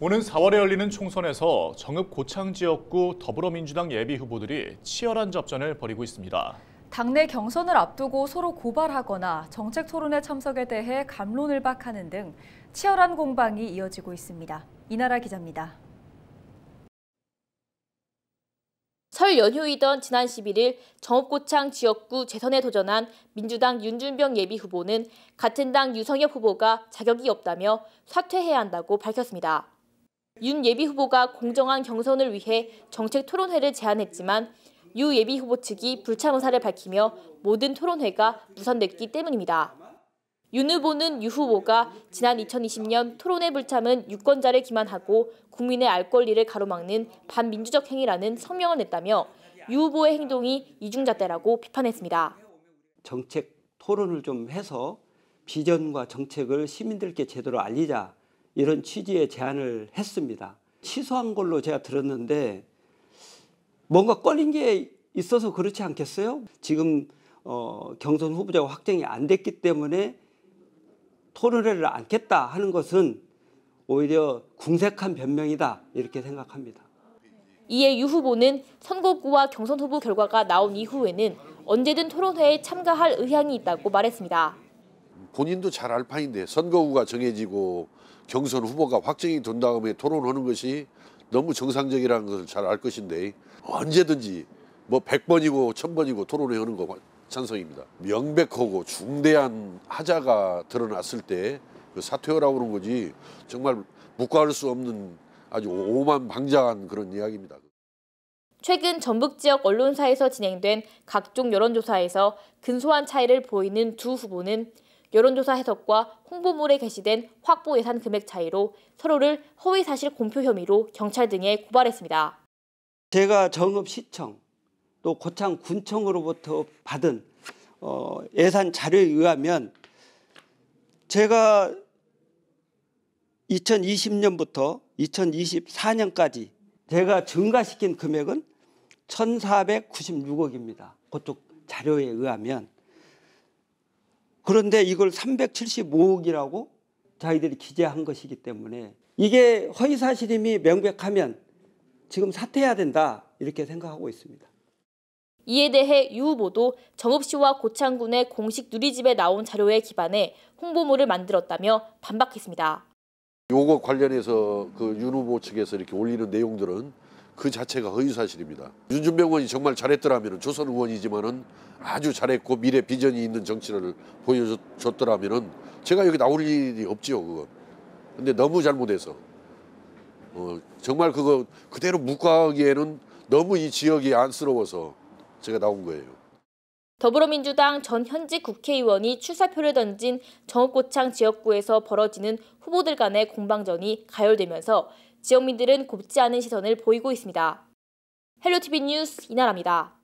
오는 4월에 열리는 총선에서 정읍 고창 지역구 더불어민주당 예비 후보들이 치열한 접전을 벌이고 있습니다. 당내 경선을 앞두고 서로 고발하거나 정책 토론회 참석에 대해 감론을 박하는 등 치열한 공방이 이어지고 있습니다. 이나라 기자입니다. 설 연휴이던 지난 11일 정읍고창 지역구 재선에 도전한 민주당 윤준병 예비 후보는 같은 당 유성엽 후보가 자격이 없다며 사퇴해야 한다고 밝혔습니다. 윤 예비 후보가 공정한 경선을 위해 정책 토론회를 제안했지만 유 예비 후보 측이 불참 의사를 밝히며 모든 토론회가 무산됐기 때문입니다. 윤 후보는 유 후보가 지난 2020년 토론회 불참은 유권자를 기만하고 국민의 알 권리를 가로막는 반민주적 행위라는 성명을 냈다며 유 후보의 행동이 이중잣대라고 비판했습니다. 정책 토론을 좀 해서 비전과 정책을 시민들께 제대로 알리자 이런 취지의 제안을 했습니다. 취소한 걸로 제가 들었는데 뭔가 꺼린 게 있어서 그렇지 않겠어요? 지금 어, 경선 후보자가 확정이 안 됐기 때문에 토론회를 안겠다 하는 것은 오히려 궁색한 변명이다 이렇게 생각합니다. 이에 유 후보는 선거구와 경선 후보 결과가 나온 이후에는 언제든 토론회에 참가할 의향이 있다고 말했습니다. 본인도 잘알 판인데 선거구가 정해지고 경선 후보가 확정이 된 다음에 토론하는 것이 너무 정상적이라는 것을 잘 알 것인데 언제든지 뭐 100번이고 1000번이고 토론회 하는 거 찬성입니다. 명백하고 중대한 하자가 드러났을 때 그 사퇴하라고 하는 거지 정말 묵과할 수 없는 아주 오만 방자한 그런 이야기입니다. 최근 전북 지역 언론사에서 진행된 각종 여론조사에서 근소한 차이를 보이는 두 후보는 여론조사 해석과 홍보물에 게시된 확보 예산 금액 차이로 서로를 허위사실 공표 혐의로 경찰 등에 고발했습니다. 제가 정읍시청 또 고창군청으로부터 받은 어, 예산 자료에 의하면 제가 2020년부터 2024년까지 제가 증가시킨 금액은 1,496억입니다. 그쪽 자료에 의하면 그런데 이걸 375억이라고 자기들이 기재한 것이기 때문에 이게 허위사실임이 명백하면 지금 사퇴해야 된다 이렇게 생각하고 있습니다. 이에 대해 유 후보도 정읍 씨와 고창군의 공식 누리집에 나온 자료에 기반해 홍보물을 만들었다며 반박했습니다. 요거 관련해서 그윤 후보 측에서 이렇게 올리는 내용들은 그 자체가 허위사실입니다. 윤준병 의원이 정말 잘했더라면 조선 의원이지만은 아주 잘했고 미래 비전이 있는 정치를 보여줬더라면은 제가 여기 나올 일이 없지요 그거. 근데 너무 잘못해서 어, 정말 그거 그대로 묵과하기에는 너무 이 지역이 안쓰러워서 제가 나온 거예요. 더불어민주당 전 현직 국회의원이 출사표를 던진 정읍고창 지역구에서 벌어지는 후보들 간의 공방전이 가열되면서 지역민들은 곱지 않은 시선을 보이고 있습니다. 헬로티비 뉴스 이나라입니다.